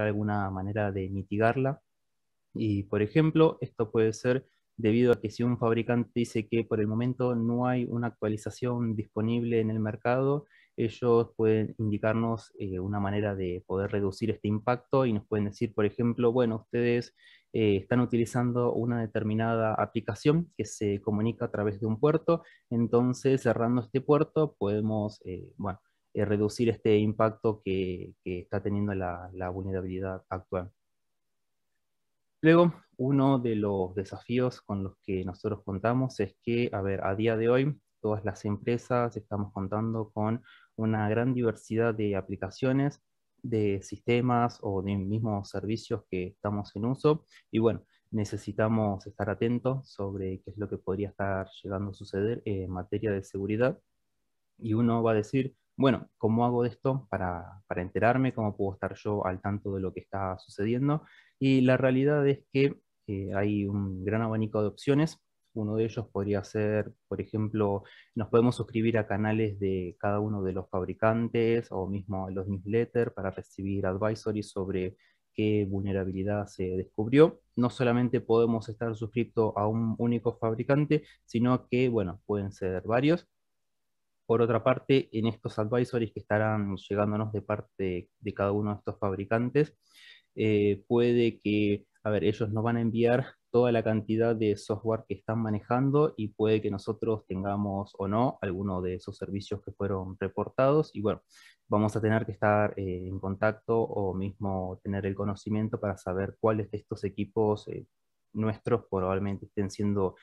alguna manera de mitigarla. Y, por ejemplo, esto puede ser debido a que si un fabricante dice que por el momento no hay una actualización disponible en el mercado, ellos pueden indicarnos eh, una manera de poder reducir este impacto y nos pueden decir, por ejemplo, bueno, ustedes eh, están utilizando una determinada aplicación que se comunica a través de un puerto, entonces cerrando este puerto podemos, eh, bueno, eh, reducir este impacto que, está teniendo la, la, vulnerabilidad actual. Luego, uno de los desafíos con los que nosotros contamos es que, a ver, a día de hoy, todas las empresas estamos contando con una gran diversidad de aplicaciones, de sistemas o de mismos servicios que estamos en uso. Y bueno, necesitamos estar atentos sobre qué es lo que podría estar llegando a suceder en materia de seguridad. Y uno va a decir, bueno, ¿cómo hago esto para, para enterarme? ¿Cómo puedo estar yo al tanto de lo que está sucediendo? Y la realidad es que eh, hay un gran abanico de opciones. Uno de ellos podría ser, por ejemplo, nos podemos suscribir a canales de cada uno de los fabricantes o mismo a los newsletters para recibir advisories sobre qué vulnerabilidad se descubrió. No solamente podemos estar suscritos a un único fabricante, sino que, bueno, pueden ser varios. Por otra parte, en estos advisories que estarán llegándonos de parte de cada uno de estos fabricantes, eh, puede que, a ver, ellos nos van a enviar toda la cantidad de software que están manejando y puede que nosotros tengamos o no alguno de esos servicios que fueron reportados y bueno, vamos a tener que estar eh, en contacto o mismo tener el conocimiento para saber cuáles de estos equipos eh, nuestros probablemente estén siendo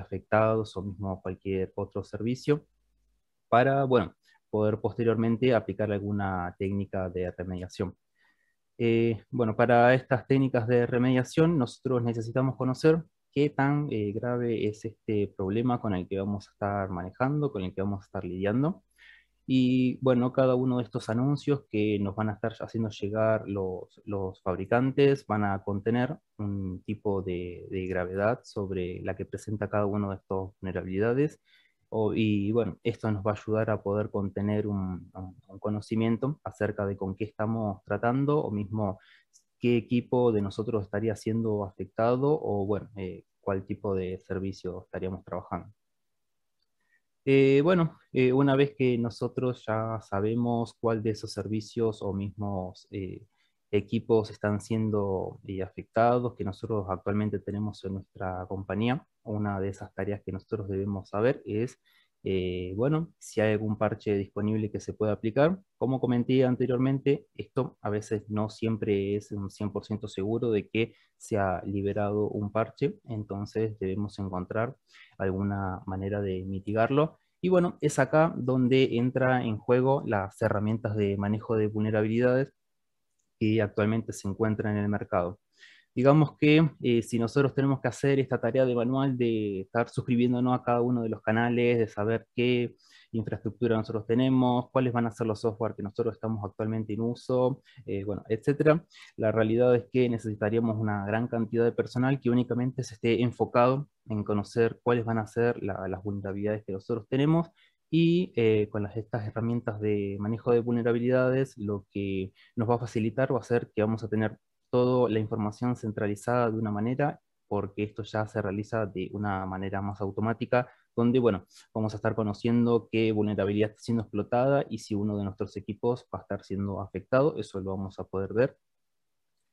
afectados o mismo cualquier otro servicio para, bueno, poder posteriormente aplicar alguna técnica de remediación. Eh, bueno, para estas técnicas de remediación nosotros necesitamos conocer qué tan eh, grave es este problema con el que vamos a estar manejando, con el que vamos a estar lidiando. Y bueno, cada uno de estos anuncios que nos van a estar haciendo llegar los, fabricantes van a contener un tipo de, gravedad sobre la que presenta cada uno de estos vulnerabilidades y bueno, esto nos va a ayudar a poder contener un, conocimiento acerca de con qué estamos tratando o mismo qué equipo de nosotros estaría siendo afectado o bueno, eh, cuál tipo de servicio estaríamos trabajando. Eh, bueno, eh, una vez que nosotros ya sabemos cuál de esos servicios o mismos equipos están siendo afectados, que nosotros actualmente tenemos en nuestra compañía, una de esas tareas que nosotros debemos saber es, eh, bueno, si hay algún parche disponible que se pueda aplicar. Como comenté anteriormente, esto a veces no siempre es un 100% seguro de que se ha liberado un parche, entonces debemos encontrar alguna manera de mitigarlo. Y bueno, es acá donde entra en juego las herramientas de manejo de vulnerabilidades que actualmente se encuentran en el mercado. Digamos que eh, si nosotros tenemos que hacer esta tarea de manual de estar suscribiéndonos a cada uno de los canales, de saber qué infraestructura nosotros tenemos, cuáles van a ser los software que nosotros estamos actualmente en uso, eh, bueno, etcétera. La realidad es que necesitaríamos una gran cantidad de personal que únicamente se esté enfocado en conocer cuáles van a ser las vulnerabilidades que nosotros tenemos y eh, con las, estas herramientas de manejo de vulnerabilidades, lo que nos va a facilitar va a ser que vamos a tener toda la información centralizada de una manera, porque esto ya se realiza de una manera más automática, donde, bueno, vamos a estar conociendo qué vulnerabilidad está siendo explotada y si uno de nuestros equipos va a estar siendo afectado, eso lo vamos a poder ver.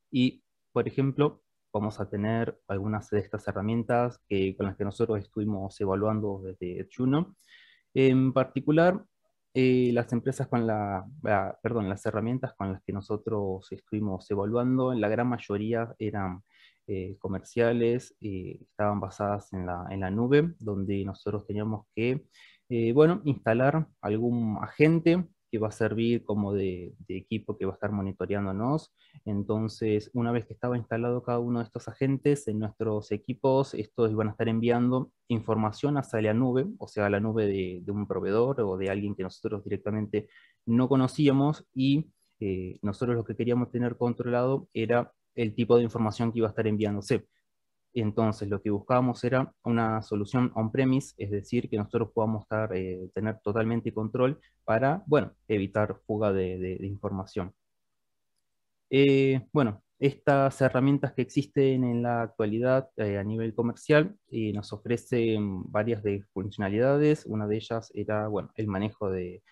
Y, por ejemplo, vamos a tener algunas de estas herramientas que, con las que nosotros estuvimos evaluando desde Juno. En particular, las empresas con la, perdón, las herramientas con las que nosotros estuvimos evaluando, la gran mayoría eran eh, comerciales, eh, estaban basadas en la, en la, nube, donde nosotros teníamos que, eh, bueno, instalar algún agente que va a servir como de, equipo que va a estar monitoreándonos. Entonces, una vez que estaba instalado cada uno de estos agentes en nuestros equipos, estos iban a estar enviando información hacia la nube, o sea, la nube de, un proveedor o de alguien que nosotros directamente no conocíamos y eh, nosotros lo que queríamos tener controlado era el tipo de información que iba a estar enviándose. Entonces, lo que buscábamos era una solución on-premise, es decir, que nosotros podamos eh, tener totalmente control para, evitar fuga de, información. Eh, bueno, estas herramientas que existen en la actualidad eh, a nivel comercial nos ofrecen varias funcionalidades. Una de ellas era, el manejo de,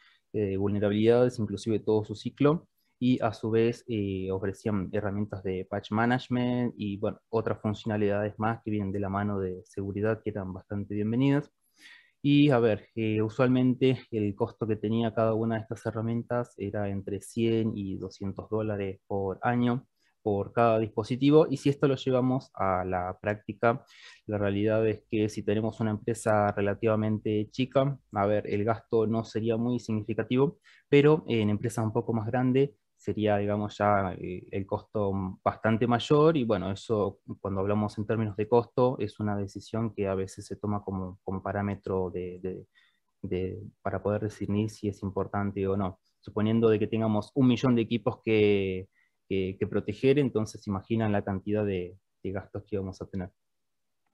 vulnerabilidades, inclusive todo su ciclo y a su vez eh, ofrecían herramientas de patch management y bueno, otras funcionalidades más que vienen de la mano de seguridad que eran bastante bienvenidas. Y a ver, eh, usualmente el costo que tenía cada una de estas herramientas era entre 100 y 200 dólares por año por cada dispositivo y si esto lo llevamos a la práctica, la realidad es que si tenemos una empresa relativamente chica, a ver, el gasto no sería muy significativo, pero en empresas un poco más grandes sería, digamos, ya eh, el costo bastante mayor y bueno, eso cuando hablamos en términos de costo es una decisión que a veces se toma como, como parámetro de, de, para poder decidir si es importante o no. Suponiendo de que tengamos un millón de equipos que, que, proteger, entonces imaginan la cantidad de, de gastos que vamos a tener.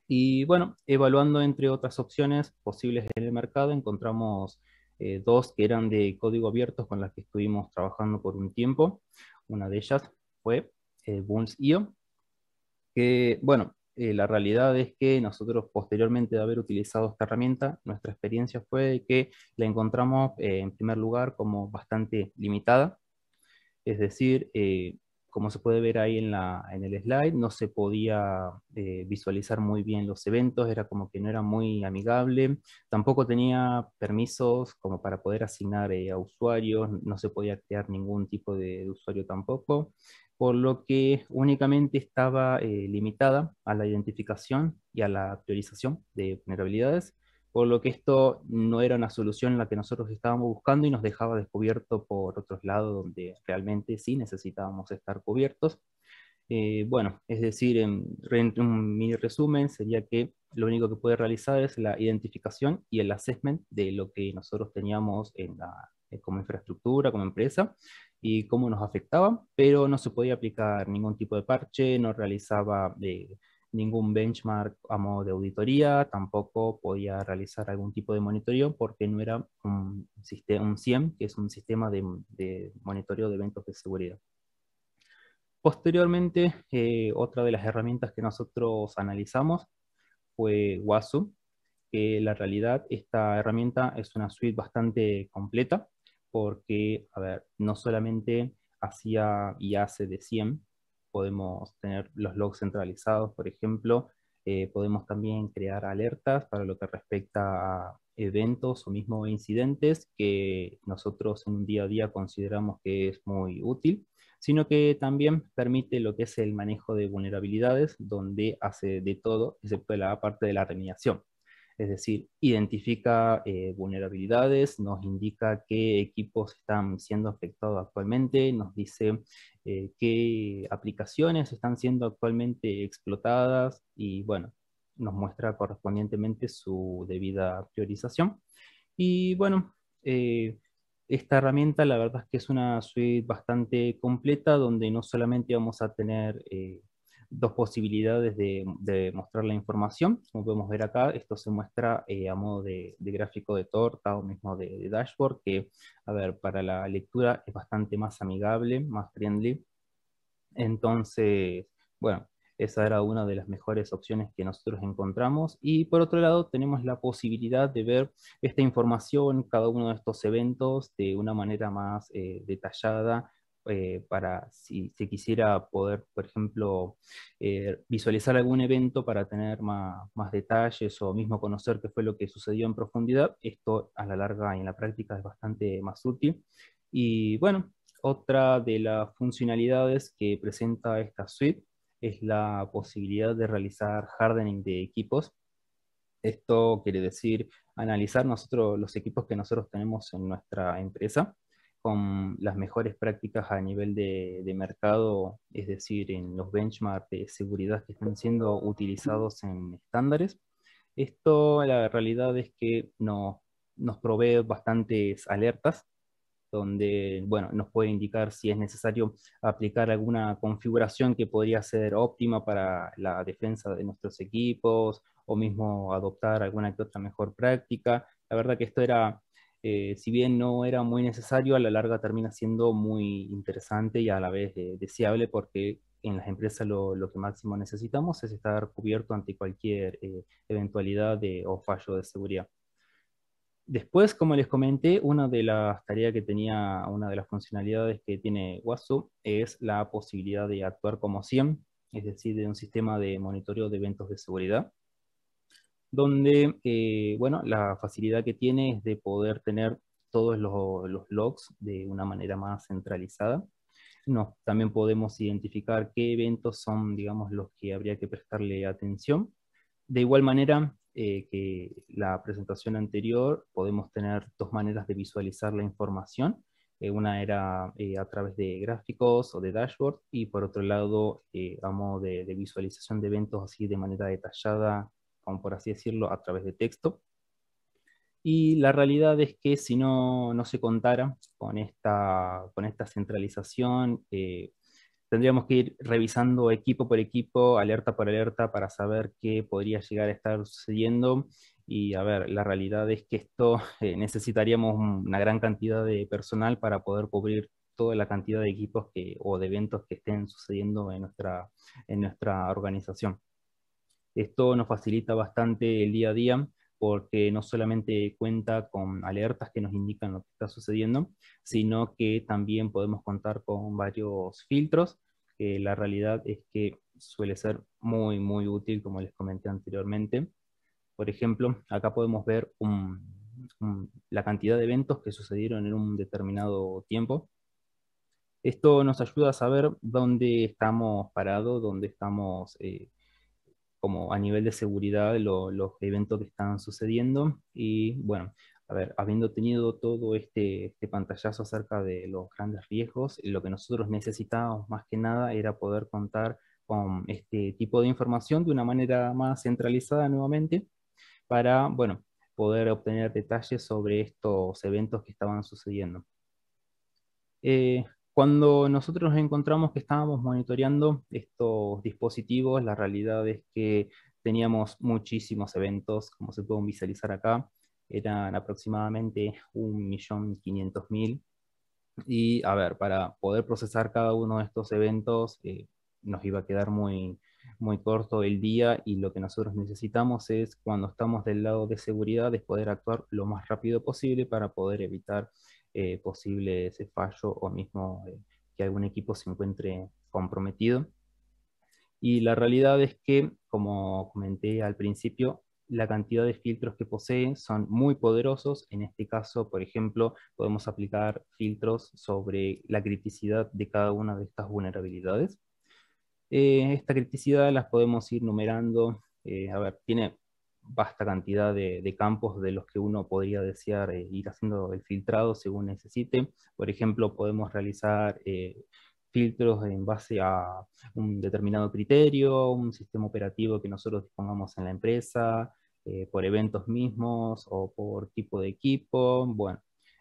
Y bueno, evaluando entre otras opciones posibles en el mercado, encontramos eh, dos que eran de código abierto con las que estuvimos trabajando por un tiempo. Una de ellas fue eh, que, bueno, eh, la realidad es que nosotros posteriormente de haber utilizado esta herramienta, nuestra experiencia fue que la encontramos eh, en primer lugar como bastante limitada, es decir, como se puede ver ahí en, el slide, no se podía eh, visualizar muy bien los eventos, era como que no era muy amigable, tampoco tenía permisos como para poder asignar eh, a usuarios, no se podía crear ningún tipo de, usuario tampoco, por lo que únicamente estaba eh, limitada a la identificación y a la priorización de vulnerabilidades por lo que esto no era una solución la que nosotros estábamos buscando y nos dejaba descubierto por otros lados donde realmente sí necesitábamos estar cubiertos. Eh, bueno, es decir, en, un mini resumen sería que lo único que puede realizar es la identificación y el assessment de lo que nosotros teníamos en la, eh, como infraestructura, como empresa, y cómo nos afectaba, pero no se podía aplicar ningún tipo de parche, no realizaba... Eh, ningún benchmark a modo de auditoría, tampoco podía realizar algún tipo de monitoreo porque no era un, un CIEM, que es un sistema de, monitoreo de eventos de seguridad. Posteriormente, eh, otra de las herramientas que nosotros analizamos fue WASU, que la realidad esta herramienta es una suite bastante completa porque, a ver, no solamente hacía y hace de SIEM, podemos tener los logs centralizados, por ejemplo, eh, podemos también crear alertas para lo que respecta a eventos o mismo incidentes que nosotros en un día a día consideramos que es muy útil, sino que también permite lo que es el manejo de vulnerabilidades, donde hace de todo, excepto la parte de la remediación. Es decir, identifica eh, vulnerabilidades, nos indica qué equipos están siendo afectados actualmente, nos dice eh, qué aplicaciones están siendo actualmente explotadas y bueno, nos muestra correspondientemente su debida priorización. Y bueno, eh, esta herramienta la verdad es que es una suite bastante completa donde no solamente vamos a tener dos posibilidades de, mostrar la información. Como podemos ver acá, esto se muestra eh, a modo de, gráfico de torta o mismo de, dashboard, que, a ver, para la lectura es bastante más amigable, más friendly. Entonces, bueno, esa era una de las mejores opciones que nosotros encontramos. Y por otro lado, tenemos la posibilidad de ver esta información, cada uno de estos eventos, de una manera más eh, detallada eh, para si se quisiera poder, por ejemplo, eh, visualizar algún evento para tener más, más, detalles o mismo conocer qué fue lo que sucedió en profundidad. Esto a la larga y en la práctica es bastante más útil. Y bueno, otra de las funcionalidades que presenta esta suite es la posibilidad de realizar hardening de equipos. Esto quiere decir analizar nosotros los equipos que nosotros tenemos en nuestra empresa con las mejores prácticas a nivel de, mercado, es decir, en los benchmarks de seguridad que están siendo utilizados en estándares. Esto, la realidad es que no, nos provee bastantes alertas, donde bueno, nos puede indicar si es necesario aplicar alguna configuración que podría ser óptima para la defensa de nuestros equipos, o mismo adoptar alguna que otra mejor práctica. La verdad que esto era eh, si bien no era muy necesario, a la larga termina siendo muy interesante y a la vez deseable porque en las empresas lo, que máximo necesitamos es estar cubierto ante cualquier eh, eventualidad o fallo de seguridad. Después, como les comenté, una de las tareas que tenía, una de las funcionalidades que tiene Wasu es la posibilidad de actuar como 100, e es decir, de un sistema de monitoreo de eventos de seguridad donde, eh, bueno, la facilidad que tiene es de poder tener todos los, logs de una manera más centralizada. No, también podemos identificar qué eventos son, digamos, los que habría que prestarle atención. De igual manera eh, que la presentación anterior, podemos tener dos maneras de visualizar la información. Eh, una era a través de gráficos o de dashboard y por otro lado, a de, de, visualización de eventos así de manera detallada como por así decirlo, a través de texto. Y la realidad es que si no, no se contara con esta, con esta centralización, eh, tendríamos que ir revisando equipo por equipo, alerta por alerta, para saber qué podría llegar a estar sucediendo. Y a ver, la realidad es que esto eh, necesitaríamos una gran cantidad de personal para poder cubrir toda la cantidad de equipos que, o de eventos que estén sucediendo en nuestra, en nuestra organización. Esto nos facilita bastante el día a día porque no solamente cuenta con alertas que nos indican lo que está sucediendo, sino que también podemos contar con varios filtros, que la realidad es que suele ser muy, muy útil, como les comenté anteriormente. Por ejemplo, acá podemos ver la cantidad de eventos que sucedieron en un determinado tiempo. Esto nos ayuda a saber dónde estamos parados, dónde estamos eh, como a nivel de seguridad los eventos que están sucediendo. Y bueno, a ver, habiendo tenido todo este, este, pantallazo acerca de los grandes riesgos, lo que nosotros necesitábamos más que nada era poder contar con este tipo de información de una manera más centralizada nuevamente para, bueno, poder obtener detalles sobre estos eventos que estaban sucediendo. Eh, cuando nosotros nos encontramos que estábamos monitoreando estos dispositivos, la realidad es que teníamos muchísimos eventos, como se pueden visualizar acá, eran aproximadamente 1.500.000. Y a ver, para poder procesar cada uno de estos eventos, eh, nos iba a quedar muy, muy corto el día y lo que nosotros necesitamos es, cuando estamos del lado de seguridad, es poder actuar lo más rápido posible para poder evitar eh, posible ese fallo o mismo eh, que algún equipo se encuentre comprometido. Y la realidad es que, como comenté al principio, la cantidad de filtros que posee son muy poderosos. En este caso, por ejemplo, podemos aplicar filtros sobre la criticidad de cada una de estas vulnerabilidades. Eh, esta criticidad las podemos ir numerando. a ver, tiene vasta cantidad de, campos de los que uno podría desear eh, ir haciendo el filtrado según necesite. Por ejemplo, podemos realizar eh, filtros en base a un determinado criterio, un sistema operativo que nosotros dispongamos en la empresa, eh, por eventos mismos o por tipo de equipo. Bueno,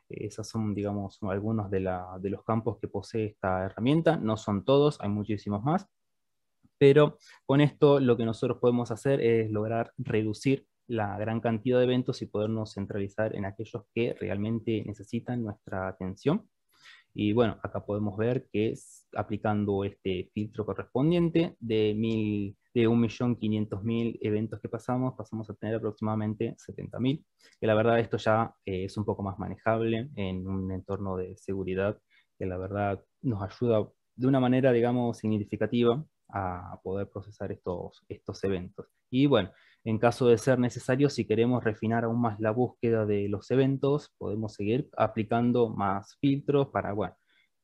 esos son, digamos, algunos de, de los campos que posee esta herramienta. No son todos, hay muchísimos más pero con esto lo que nosotros podemos hacer es lograr reducir la gran cantidad de eventos y podernos centralizar en aquellos que realmente necesitan nuestra atención. Y bueno, acá podemos ver que aplicando este filtro correspondiente de, de 1.500.000 eventos que pasamos, pasamos a tener aproximadamente 70.000, que la verdad esto ya eh, es un poco más manejable en un entorno de seguridad, que la verdad nos ayuda de una manera, digamos, significativa a poder procesar estos, estos eventos. Y bueno, en caso de ser necesario, si queremos refinar aún más la búsqueda de los eventos, podemos seguir aplicando más filtros para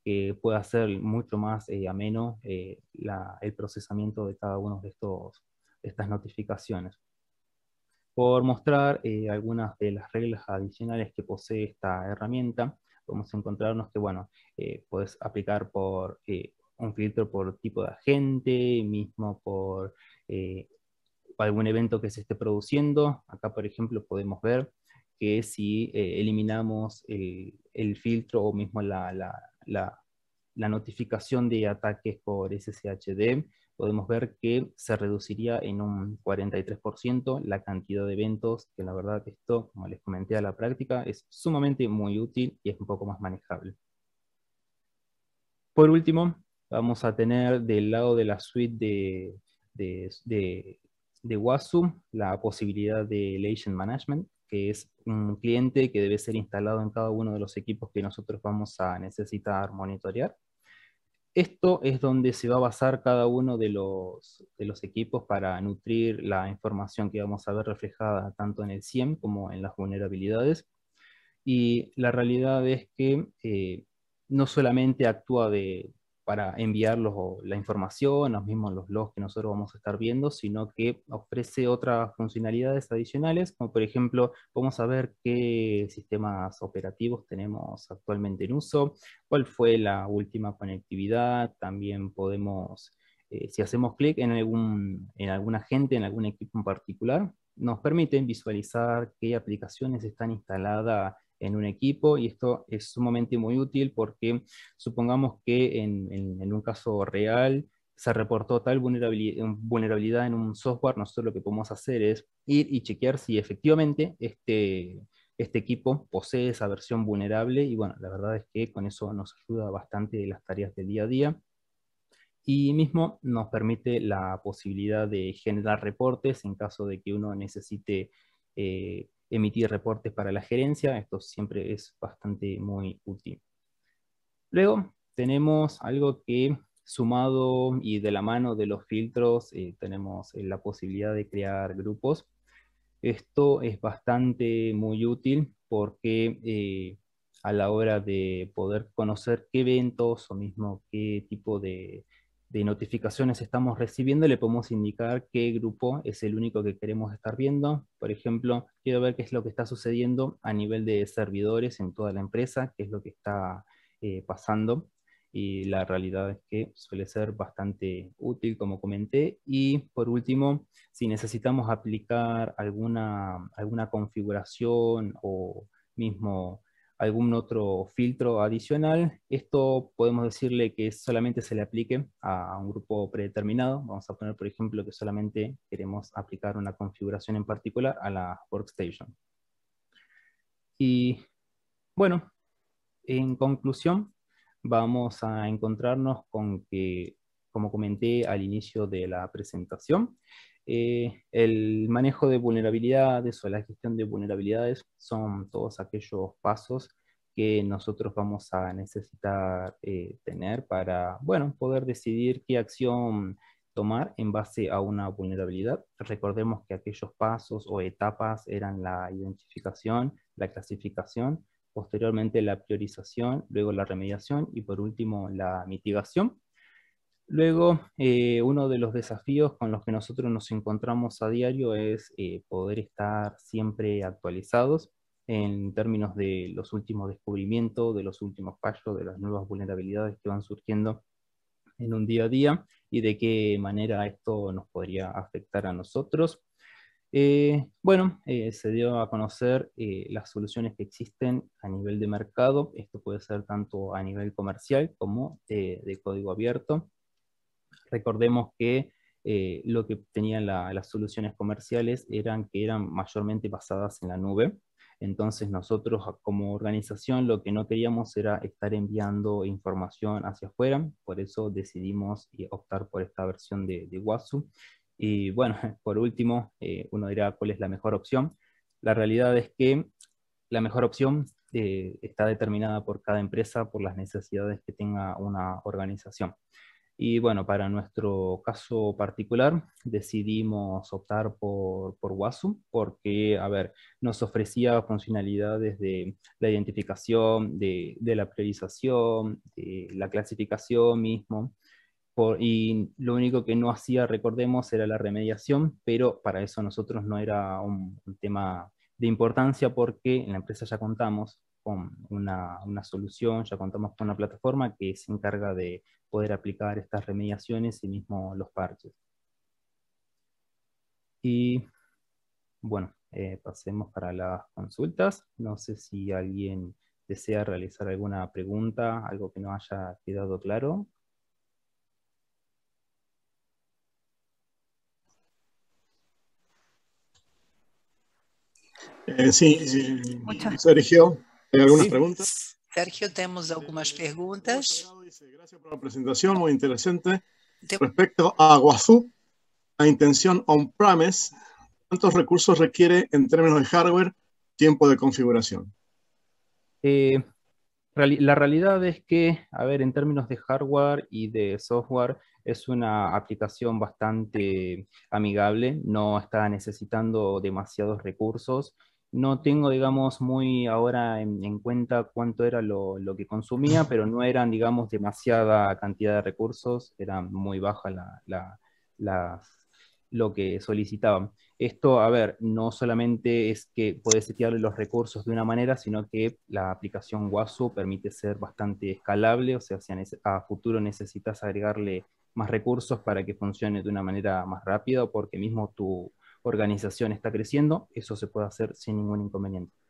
que pueda ser mucho más eh, ameno eh, el procesamiento de cada uno de, estos, estas notificaciones. Por mostrar eh, algunas de las reglas adicionales que posee esta herramienta, vamos a encontrarnos que, bueno, puedes aplicar por un filtro por tipo de agente, mismo por eh, algún evento que se esté produciendo. Acá, por ejemplo, podemos ver que si eh, eliminamos eh, el, filtro o mismo la, notificación de ataques por SSHD, podemos ver que se reduciría en un 43% la cantidad de eventos, que la verdad que esto, como les comenté a la práctica, es sumamente muy útil y es un poco más manejable. Por último, Vamos a tener del lado de la suite de, de, de, de la posibilidad del Agent Management, que es un cliente que debe ser instalado en cada uno de los equipos que nosotros vamos a necesitar monitorear. Esto es donde se va a basar cada uno de los, de los equipos para nutrir la información que vamos a ver reflejada tanto en el CIEM como en las vulnerabilidades. Y la realidad es que eh, no solamente actúa de, para enviar la información, los mismos los logs que nosotros vamos a estar viendo, sino que ofrece otras funcionalidades adicionales, como por ejemplo, vamos a ver qué sistemas operativos tenemos actualmente en uso, cuál fue la última conectividad, también podemos, eh, si hacemos clic en algún, en algún agente, en algún equipo en particular, nos permiten visualizar qué aplicaciones están instaladas en un equipo y esto es sumamente muy útil porque supongamos que en, un caso real se reportó tal vulnerabilidad, en un software, nosotros lo que podemos hacer es ir y chequear si efectivamente este, este equipo posee esa versión vulnerable y bueno, la verdad es que con eso nos ayuda bastante en las tareas del día a día y mismo nos permite la posibilidad de generar reportes en caso de que uno necesite eh, emitir reportes para la gerencia. Esto siempre es bastante muy útil. Luego tenemos algo que sumado y de la mano de los filtros eh, tenemos eh, la posibilidad de crear grupos. Esto es bastante muy útil porque eh, a la hora de poder conocer qué eventos o mismo qué tipo de de notificaciones estamos recibiendo, le podemos indicar qué grupo es el único que queremos estar viendo. Por ejemplo, quiero ver qué es lo que está sucediendo a nivel de servidores en toda la empresa, qué es lo que está eh, pasando. Y la realidad es que suele ser bastante útil, como comenté. Y por último, si necesitamos aplicar alguna, alguna configuración o mismo algún otro filtro adicional. Esto podemos decirle que solamente se le aplique a un grupo predeterminado. Vamos a poner, por ejemplo, que solamente queremos aplicar una configuración en particular a la workstation. Y bueno, en conclusión, vamos a encontrarnos con que, como comenté al inicio de la presentación, eh, el manejo de vulnerabilidades o la gestión de vulnerabilidades son todos aquellos pasos que nosotros vamos a necesitar eh, tener para, bueno, poder decidir qué acción tomar en base a una vulnerabilidad. Recordemos que aquellos pasos o etapas eran la identificación, la clasificación, posteriormente la priorización, luego la remediación y por último la mitigación. Luego, eh, uno de los desafíos con los que nosotros nos encontramos a diario es eh, poder estar siempre actualizados en términos de los últimos descubrimientos, de los últimos fallos, de las nuevas vulnerabilidades que van surgiendo en un día a día y de qué manera esto nos podría afectar a nosotros. Eh, bueno, se dio a conocer las soluciones que existen a nivel de mercado. Esto puede ser tanto a nivel comercial como de código abierto. Recordemos que eh, lo que tenían las soluciones comerciales eran que eran mayormente basadas en la nube. Entonces nosotros ah, como organización lo que no queríamos era estar enviando información hacia afuera, por eso decidimos eh, optar por esta versión de, de WASU. Y bueno, por último, eh, uno dirá cuál es la mejor opción. La realidad es que la mejor opción está determinada por cada empresa, por las necesidades que tenga una organización. Y bueno, para nuestro caso particular decidimos optar por, por porque, a ver, nos ofrecía funcionalidades de la identificación, de, la priorización, de la clasificación mismo. y lo único que no hacía, recordemos, era la remediación, pero para eso nosotros no era un tema de importancia porque en la empresa ya contamos con una, solución, ya contamos con una plataforma que se encarga de poder aplicar estas remediaciones y mismo los parches. Y bueno, eh, pasemos para las consultas. No sé si alguien desea realizar alguna pregunta, algo que no haya quedado claro. Eh, sí, Sergio. ¿Algunas preguntas? Sergio, tenemos algunas eh, preguntas. preguntas. Gracias por la presentación, muy interesante. Respecto a Guazú, a intención on-premise, ¿cuántos recursos requiere en términos de hardware, tiempo de configuración? Eh, la realidad es que, a ver, en términos de hardware y de software, es una aplicación bastante amigable, no está necesitando demasiados recursos. No tengo, digamos, muy ahora en, cuenta cuánto era lo, que consumía, pero no eran, digamos, demasiada cantidad de recursos, era muy baja la, lo que solicitaban. Esto, a ver, no solamente es que puedes setearle los recursos de una manera, sino que la aplicación Wasu permite ser bastante escalable, o sea, si a, a futuro necesitas agregarle más recursos para que funcione de una manera más rápida, porque mismo tu organización está creciendo, eso se puede hacer sin ningún inconveniente.